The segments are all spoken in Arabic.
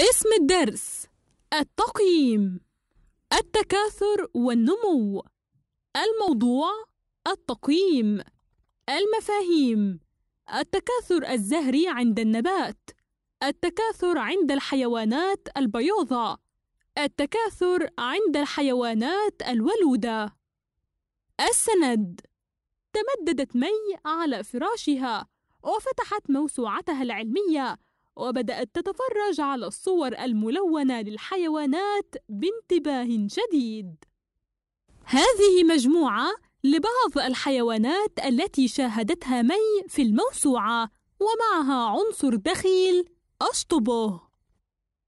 اسم الدرس التقييم التكاثر والنمو الموضوع التقييم المفاهيم التكاثر الزهري عند النبات التكاثر عند الحيوانات البيوضة التكاثر عند الحيوانات الولودة السند تمددت مي على فراشها وفتحت موسوعتها العلميه وبدأت تتفرج على الصور الملونة للحيوانات بانتباه شديد. هذه مجموعة لبعض الحيوانات التي شاهدتها مي في الموسوعة ومعها عنصر دخيل أشطبه.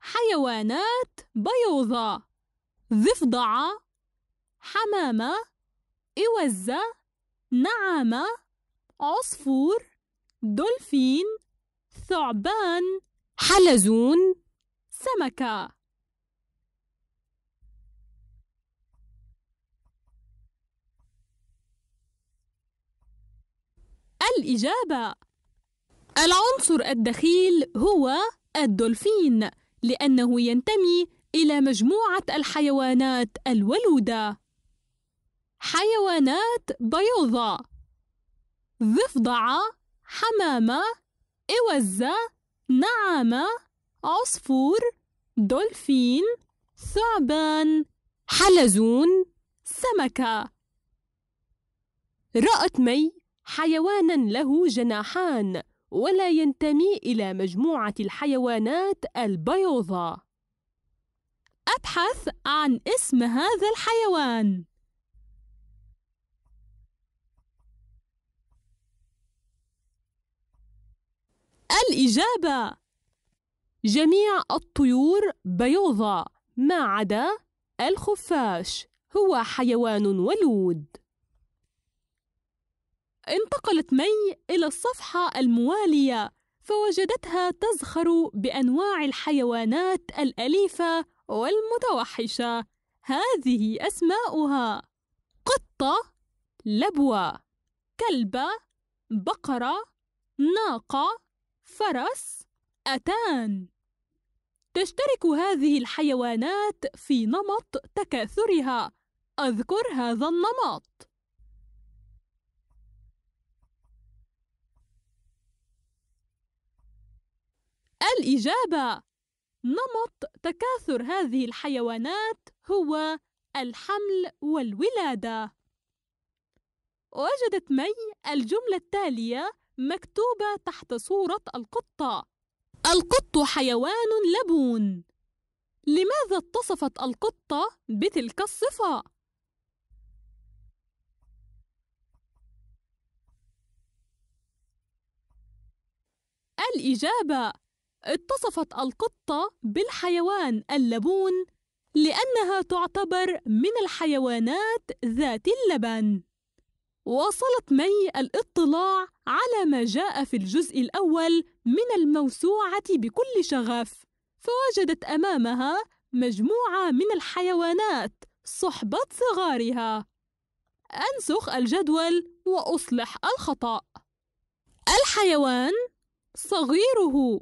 حيوانات بيوضة ضفدعة حمامة إوزة نعامة عصفور دولفين ثعبان حلزون سمكة الإجابة العنصر الدخيل هو الدولفين لأنه ينتمي إلى مجموعة الحيوانات الولودة حيوانات بيوضة ضفدعة حمامة إوزة نعامة عصفور دولفين ثعبان حلزون سمكة رأت مي حيوانا له جناحان ولا ينتمي إلى مجموعة الحيوانات البيوضة أبحث عن اسم هذا الحيوان الإجابة جميع الطيور بيوضة ما عدا الخفاش هو حيوان ولود انتقلت مي إلى الصفحة الموالية فوجدتها تزخر بأنواع الحيوانات الأليفة والمتوحشة هذه أسماؤها قطة لبوة كلبة بقرة ناقة فرس أتان تشترك هذه الحيوانات في نمط تكاثرها أذكر هذا النمط الإجابة نمط تكاثر هذه الحيوانات هو الحمل والولادة وجدت مي الجملة التالية مكتوبة تحت صورة القطة القط حيوان لبون لماذا اتصفت القطة بتلك الصفة؟ الإجابة اتصفت القطة بالحيوان اللبون لأنها تعتبر من الحيوانات ذات اللبن واصلت مي الاطلاع على ما جاء في الجزء الأول من الموسوعة بكل شغف، فوجدت أمامها مجموعة من الحيوانات صحبة صغارها. أنسخ الجدول وأصلح الخطأ. الحيوان صغيره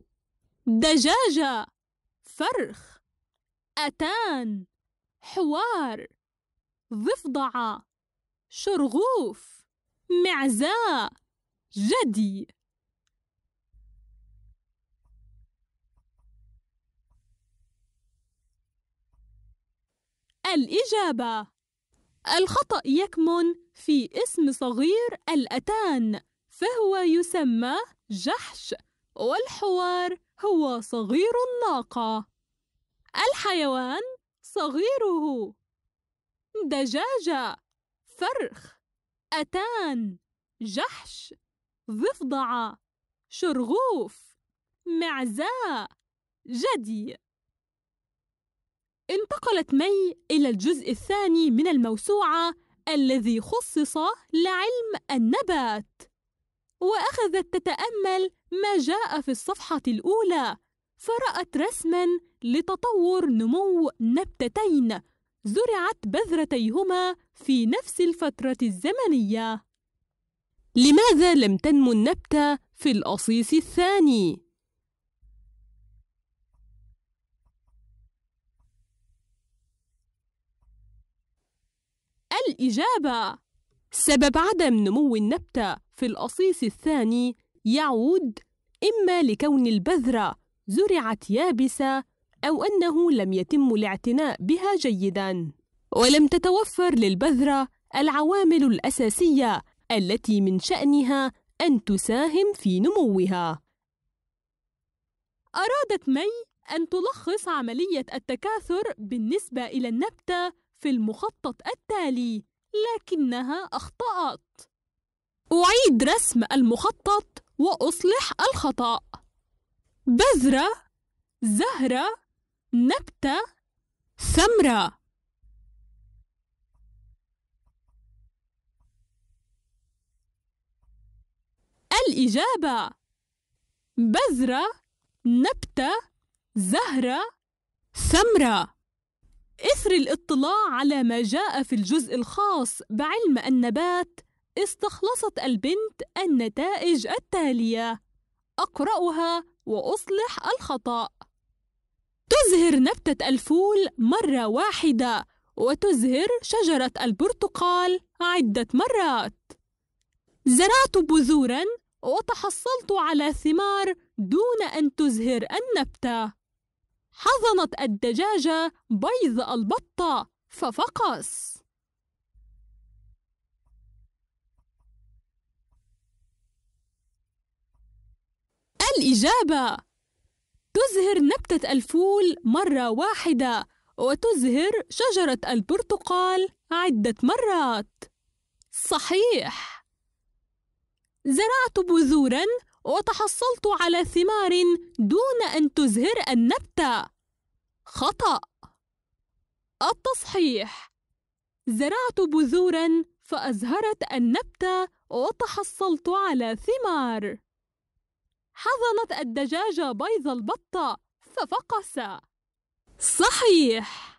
دجاجة فرخ أتان حوار ضفدعة شرغوف معزاء جدي الإجابة الخطأ يكمن في اسم صغير الأتان فهو يسمى جحش والحوار هو صغير الناقة الحيوان صغيره دجاجة فرخ أتان جحش ضفدعة شرغوف معزاء جدي انتقلت مي إلى الجزء الثاني من الموسوعة الذي خصص لعلم النبات وأخذت تتأمل ما جاء في الصفحة الأولى فرأت رسما لتطور نمو نبتتين زرعت بذرتيهما في نفس الفترة الزمنية. لماذا لم تنمو النبتة في الأصيص الثاني؟ الإجابة سبب عدم نمو النبتة في الأصيص الثاني يعود إما لكون البذرة زرعت يابسة أو أنه لم يتم الاعتناء بها جيداً ولم تتوفر للبذرة العوامل الأساسية التي من شأنها أن تساهم في نموها أرادت مي أن تلخص عملية التكاثر بالنسبة إلى النبتة في المخطط التالي لكنها أخطأت أعيد رسم المخطط وأصلح الخطأ بذرة زهرة نبتة سمراء الإجابة بذرة نبتة زهرة سمراء إثر الاطلاع على ما جاء في الجزء الخاص بعلم النبات استخلصت البنت النتائج التالية أقرأها وأصلح الخطأ تزهر نبتة الفول مرة واحدة وتزهر شجرة البرتقال عدة مرات زرعت بذورا وتحصلت على ثمار دون أن تزهر النبتة حضنت الدجاجة بيض البطة ففقس الإجابة تزهر نبتة الفول مرة واحدة وتزهر شجرة البرتقال عدة مرات صحيح زرعت بذورا وتحصلت على ثمار دون أن تزهر النبتة خطأ التصحيح زرعت بذورا فأزهرت النبتة وتحصلت على ثمار حضنت الدجاجة بيض البطة ففقس صحيح